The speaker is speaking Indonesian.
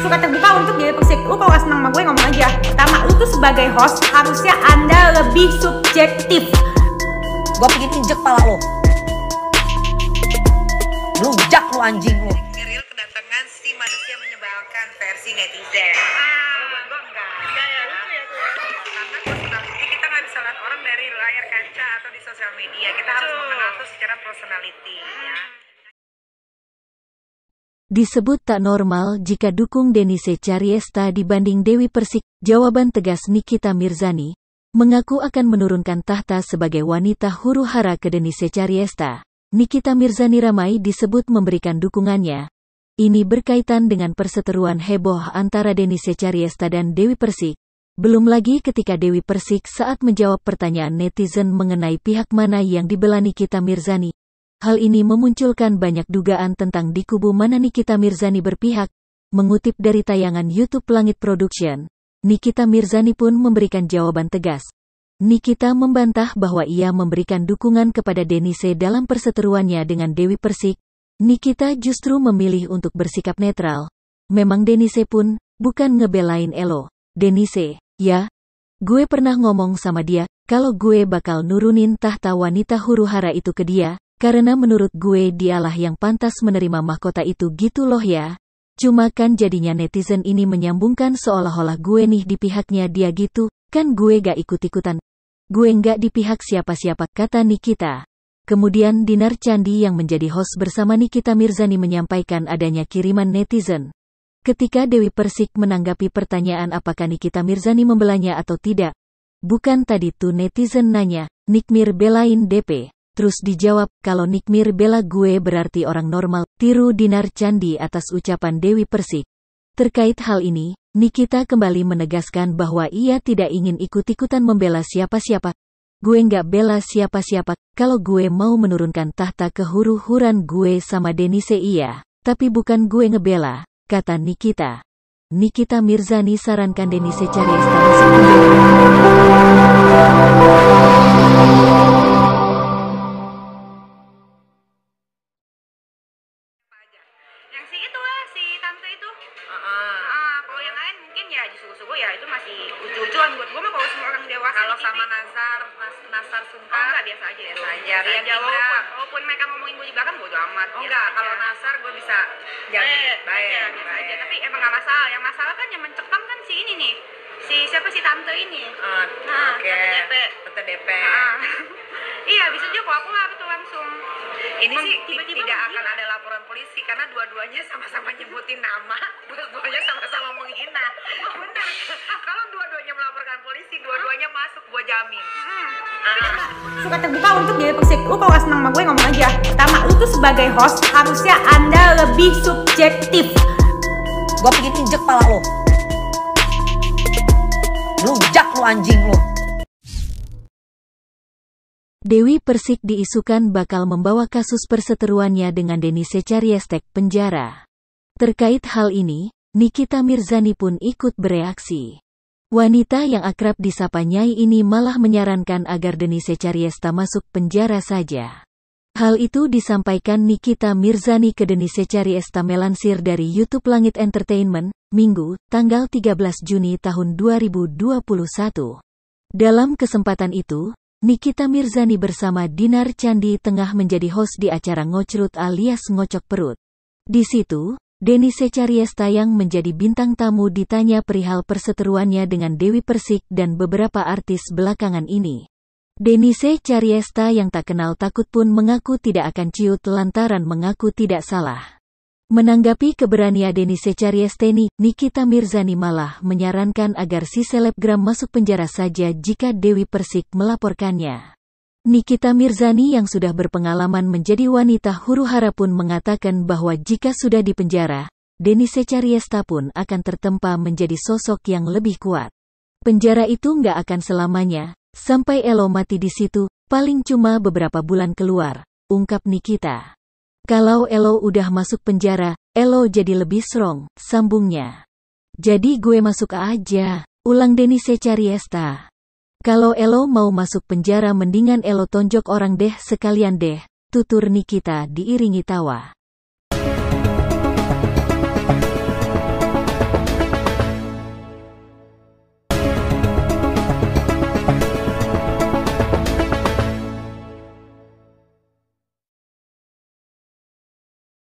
suka terbuka untuk jadi persik lu kalau gak senang sama gue ngomong aja pertama lu tuh sebagai host harusnya anda lebih subjektif gue pengen injek pala Lujak lu jak lu anjing lu Real kedatangan si manusia menyebalkan versi netizen orang dari layar kaca atau di sosial media kita harus mengenal secara personality ya. Disebut tak normal jika dukung Denise Cariesta dibanding Dewi Persik, jawaban tegas Nikita Mirzani, mengaku akan menurunkan tahta sebagai wanita huru hara ke Denise Cariesta. Nikita Mirzani ramai disebut memberikan dukungannya. Ini berkaitan dengan perseteruan heboh antara Denise Cariesta dan Dewi Persik. Belum lagi ketika Dewi Persik saat menjawab pertanyaan netizen mengenai pihak mana yang dibela Nikita Mirzani, Hal ini memunculkan banyak dugaan tentang di kubu mana Nikita Mirzani berpihak, mengutip dari tayangan YouTube Langit Production. Nikita Mirzani pun memberikan jawaban tegas. Nikita membantah bahwa ia memberikan dukungan kepada Denise dalam perseteruannya dengan Dewi Persik. Nikita justru memilih untuk bersikap netral. Memang Denise pun, bukan ngebelain Elo. Denise, ya. Gue pernah ngomong sama dia, kalau gue bakal nurunin tahta wanita huru hara itu ke dia, karena menurut gue dialah yang pantas menerima mahkota itu gitu loh ya. Cuma kan jadinya netizen ini menyambungkan seolah-olah gue nih di pihaknya dia gitu, kan gue gak ikut-ikutan. Gue gak di pihak siapa-siapa kata Nikita. Kemudian Dinar Candi yang menjadi host bersama Nikita Mirzani menyampaikan adanya kiriman netizen. Ketika Dewi Persik menanggapi pertanyaan apakah Nikita Mirzani membelanya atau tidak, bukan tadi tuh netizen nanya, Nikmir belain DP. Terus dijawab, kalau Nikmir bela gue berarti orang normal, tiru Dinar Candi atas ucapan Dewi Persik. Terkait hal ini, Nikita kembali menegaskan bahwa ia tidak ingin ikut-ikutan membela siapa-siapa. Gue nggak bela siapa-siapa, kalau gue mau menurunkan tahta ke huru-huran gue sama Denise iya, tapi bukan gue ngebela, kata Nikita. Nikita Mirzani sarankan Denise cari istana sendiri. yang si itu lah si tante itu uh -uh. Uh, kalau yang lain mungkin ya suku suku ya itu masih lucu-lucuan buat gue mah kalau semua orang dewasa kalau gitu. sama Nazar Nas Nazar Sungkar oh, ya. biasa aja biasa aja Rian Ibra walaupun, walaupun mereka ngomongin gue di belakang gue udah amat oh enggak kalau Nazar gue bisa jadi, eh, baik aja tapi emang gak masalah yang masalah kan yang mencekam kan si ini nih si siapa si tante ini uh, nah okay. tante DP tante DP uh, ah. iya bisa juga kalau aku nggak langsung ini sih tiba-tiba tidak akan ada laporan polisi karena dua-duanya sama-sama nyebutin nama, dua-duanya sama-sama menghina. Oh, Kalau dua-duanya melaporkan polisi, dua-duanya masuk, gua jamin. Hmm. Ah. Suka terbuka untuk dia persik. Lu kalau senang sama gue ngomong aja. Pertama, lu tuh sebagai host harusnya anda lebih subjektif. Gua pengen injek pala lo. Lu jak lu anjing lu. Dewi Persik diisukan bakal membawa kasus perseteruannya dengan Denny Secariestek penjara. Terkait hal ini, Nikita Mirzani pun ikut bereaksi. Wanita yang akrab disapa Nyai ini malah menyarankan agar Denny Secariesta masuk penjara saja. Hal itu disampaikan Nikita Mirzani ke Denny Secariesta melansir dari YouTube Langit Entertainment, Minggu, tanggal 13 Juni tahun 2021. Dalam kesempatan itu, Nikita Mirzani bersama Dinar Candi tengah menjadi host di acara Ngocrut alias Ngocok Perut. Di situ, Denny Secariesta yang menjadi bintang tamu ditanya perihal perseteruannya dengan Dewi Persik dan beberapa artis belakangan ini. Denny Secariesta yang tak kenal takut pun mengaku tidak akan ciut lantaran mengaku tidak salah. Menanggapi keberanian Denis Secariesteni, Nikita Mirzani malah menyarankan agar si selebgram masuk penjara saja jika Dewi Persik melaporkannya. Nikita Mirzani yang sudah berpengalaman menjadi wanita huru hara pun mengatakan bahwa jika sudah di penjara, Denis Secariesta pun akan tertempa menjadi sosok yang lebih kuat. Penjara itu nggak akan selamanya, sampai Elo mati di situ, paling cuma beberapa bulan keluar, ungkap Nikita. Kalau Elo udah masuk penjara, Elo jadi lebih strong, sambungnya. Jadi gue masuk aja, ulang Denise Cariesta. Kalau Elo mau masuk penjara mendingan Elo tonjok orang deh sekalian deh, tutur Nikita diiringi tawa.